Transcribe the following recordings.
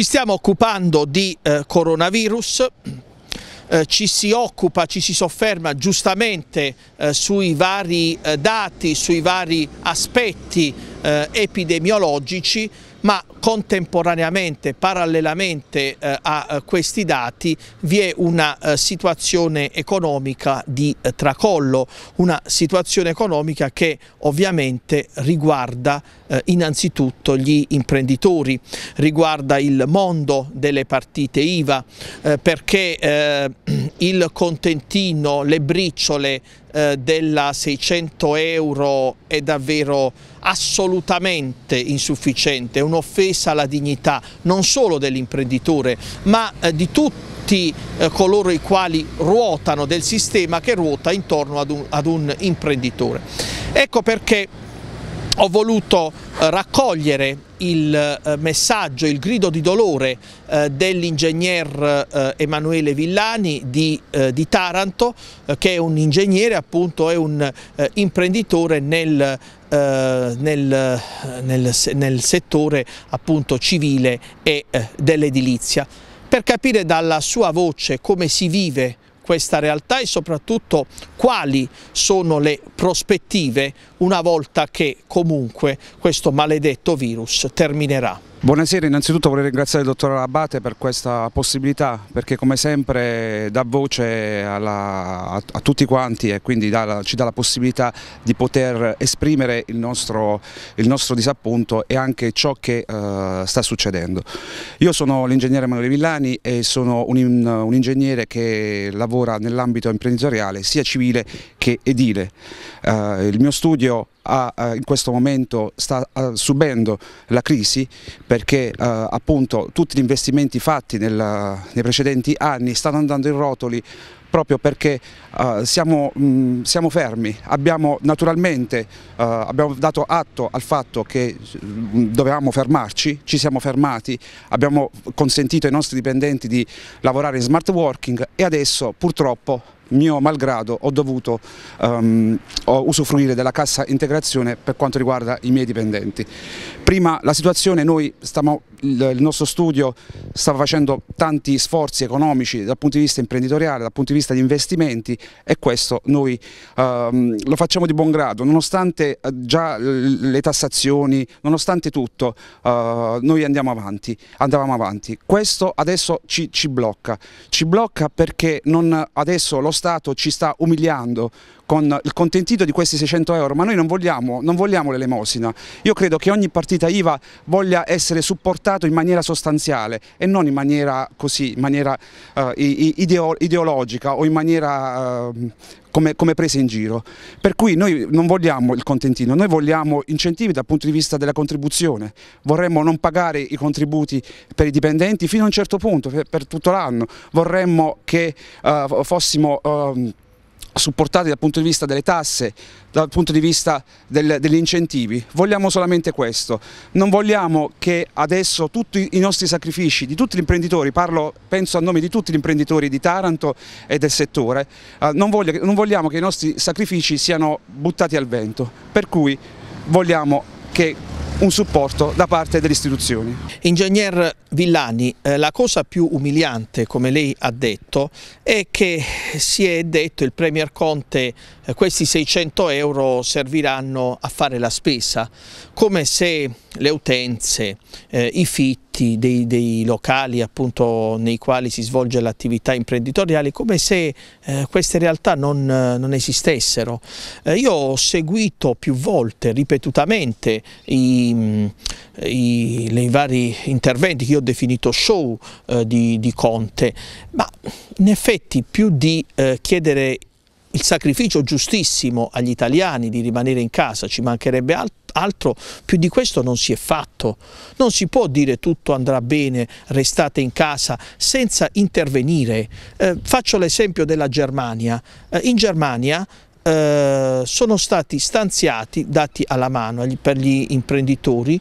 Ci stiamo occupando di eh, coronavirus, eh, ci si occupa, ci si sofferma giustamente eh, sui vari eh, dati, sui vari aspetti eh, epidemiologici, ma contemporaneamente, parallelamente eh, a eh, questi dati vi è una eh, situazione economica di eh, tracollo, una situazione economica che ovviamente riguarda eh, innanzitutto gli imprenditori, riguarda il mondo delle partite IVA eh, perché il contentino, le briciole eh, della 600 euro è davvero assolutamente insufficiente, è un'offesa alla dignità non solo dell'imprenditore ma eh, di tutti eh, coloro i quali ruotano del sistema che ruota intorno ad un, ad un imprenditore. Ecco perché ho voluto eh, raccogliere il eh, messaggio, il grido di dolore eh, dell'ingegner Emanuele Villani di, di Taranto, che è un ingegnere, appunto, è un imprenditore nel nel, nel, nel, settore appunto civile e dell'edilizia. Per capire dalla sua voce come si vive questa realtà e soprattutto quali sono le prospettive una volta che comunque questo maledetto virus terminerà. Buonasera, innanzitutto vorrei ringraziare il dottor Abate per questa possibilità perché come sempre dà voce alla, a, a, tutti quanti e quindi dà la, ci dà la possibilità di poter esprimere il nostro, il nostro disappunto e anche ciò che uh, sta succedendo. Io sono l'ingegnere Emanuele Villani e sono un, un ingegnere che lavora nell'ambito imprenditoriale sia civile che edile. Uh, il mio studio ha, eh, in questo momento sta eh, subendo la crisi perché appunto tutti gli investimenti fatti nel, nei precedenti anni stanno andando in rotoli proprio perché siamo, mh, siamo, fermi, abbiamo naturalmente abbiamo dato atto al fatto che dovevamo fermarci, ci siamo fermati, abbiamo consentito ai nostri dipendenti di lavorare in smart working e adesso purtroppo mio malgrado ho dovuto um, usufruire della cassa integrazione per quanto riguarda i miei dipendenti. Prima la situazione, noi stiamo, il nostro studio stava facendo tanti sforzi economici dal punto di vista imprenditoriale, dal punto di vista di investimenti e questo noi um, lo facciamo di buon grado, nonostante eh, già le tassazioni, nonostante tutto uh, noi andiamo avanti, andavamo avanti. Questo adesso ci, ci blocca, ci blocca perché non, adesso lo Stato ci sta umiliando con il contentito di questi 600 euro, ma noi non vogliamo, non vogliamo l'elemosina. Io credo che ogni partita IVA voglia essere supportato in maniera sostanziale e non in maniera così, in maniera uh, ideologica o in maniera uh, come, come, prese in giro. Per cui noi non vogliamo il contentino, noi vogliamo incentivi dal punto di vista della contribuzione, vorremmo non pagare i contributi per i dipendenti fino a un certo punto, per, per tutto l'anno, vorremmo che uh, fossimo... Uh, supportati dal punto di vista delle tasse, dal punto di vista del, degli incentivi. Vogliamo solamente questo. Non vogliamo che adesso tutti i nostri sacrifici di tutti gli imprenditori, parlo, penso a nome di tutti gli imprenditori di Taranto e del settore, eh, non, voglio, non vogliamo che i nostri sacrifici siano buttati al vento. Per cui vogliamo che un supporto da parte delle istituzioni. Ingegner Villani, eh, la cosa più umiliante, come lei ha detto, è che si è detto il Premier Conte eh, questi 600 euro serviranno a fare la spesa, come se le utenze, eh, i fitti dei, dei, locali appunto nei quali si svolge l'attività imprenditoriale, come se eh, queste realtà non, non esistessero. Eh, io ho seguito più volte, ripetutamente, i, i, i vari interventi che io ho definito show eh, di, di, Conte, ma in effetti più di eh, chiedere il sacrificio giustissimo agli italiani di rimanere in casa, ci mancherebbe altro, altro più di questo non si è fatto. Non si può dire tutto andrà bene, restate in casa senza intervenire. Eh, faccio l'esempio della Germania. Eh, in Germania eh, sono stati stanziati, dati alla mano per gli imprenditori,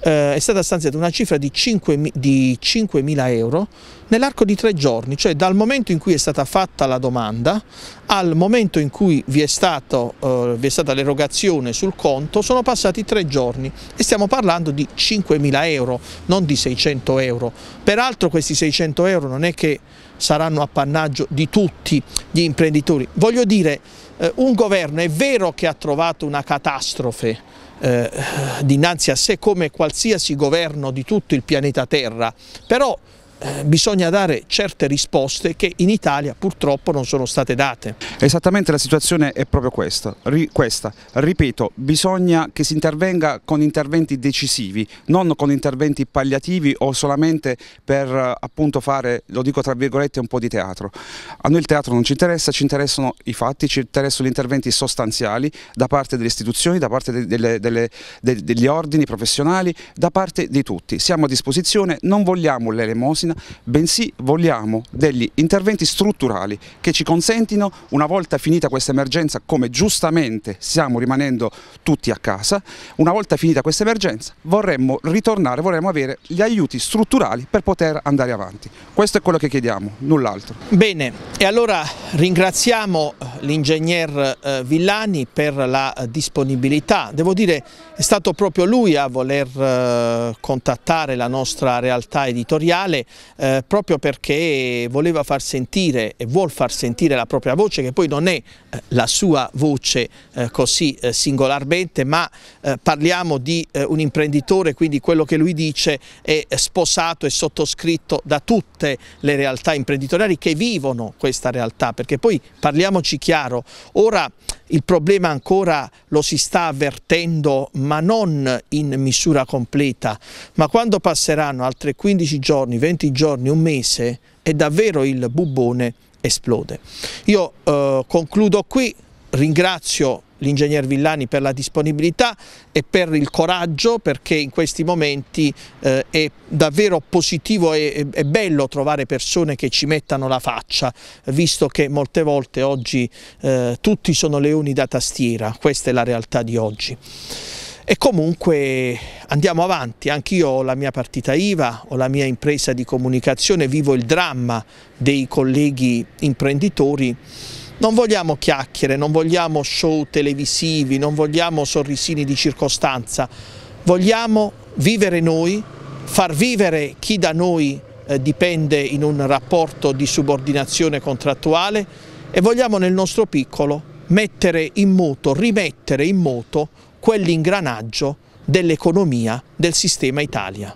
eh, è stata stanziata una cifra di 5.000 euro nell'arco di tre giorni, cioè dal momento in cui è stata fatta la domanda al momento in cui vi è, stato, eh, vi è stata l'erogazione sul conto sono passati tre giorni e stiamo parlando di 5.000 euro, non di 600 euro. Peraltro questi 600 euro non è che saranno appannaggio di tutti gli imprenditori. Voglio dire, eh, un governo è vero che ha trovato una catastrofe eh, dinanzi a sé come qualsiasi governo di tutto il pianeta Terra, però eh, bisogna dare certe risposte che in Italia purtroppo non sono state date. Esattamente la situazione è proprio questa, ri, questa. ripeto, bisogna che si intervenga con interventi decisivi, non con interventi palliativi o solamente per eh, appunto fare, lo dico tra virgolette, un po' di teatro. A noi il teatro non ci interessa, ci interessano i fatti, ci interessano gli interventi sostanziali da parte delle istituzioni, da parte delle, delle, delle, degli ordini professionali, da parte di tutti. Siamo a disposizione, non vogliamo l'elemosina, macchina, bensì vogliamo degli interventi strutturali che ci consentino, una volta finita questa emergenza, come giustamente stiamo rimanendo tutti a casa, una volta finita questa emergenza vorremmo ritornare, vorremmo avere gli aiuti strutturali per poter andare avanti. Questo è quello che chiediamo, null'altro. Bene, e allora ringraziamo l'ingegner eh, Villani per la disponibilità. Devo dire è stato proprio lui a voler eh, contattare la nostra realtà editoriale eh, proprio perché voleva far sentire e vuol far sentire la propria voce che poi non è la sua voce così singolarmente ma parliamo di un imprenditore quindi quello che lui dice è sposato e sottoscritto da tutte le realtà imprenditoriali che vivono questa realtà perché poi parliamoci chiaro chiaro. Ora il problema ancora lo si sta avvertendo ma non in misura completa, ma quando passeranno altri 15 giorni, 20 giorni, un mese, è davvero il bubone esplode. Io eh, concludo qui, ringrazio l'ingegner Villani per la disponibilità e per il coraggio perché in questi momenti eh, è davvero positivo e, e bello trovare persone che ci mettano la faccia visto che molte volte oggi eh, tutti sono leoni da tastiera, questa è la realtà di oggi. E comunque andiamo avanti, anch'io ho la mia partita IVA, ho la mia impresa di comunicazione, vivo il dramma dei colleghi imprenditori non vogliamo chiacchiere, non vogliamo show televisivi, non vogliamo sorrisini di circostanza, vogliamo vivere noi, far vivere chi da noi eh, dipende in un rapporto di subordinazione contrattuale e vogliamo nel nostro piccolo mettere in moto, rimettere in moto quell'ingranaggio dell'economia del sistema Italia.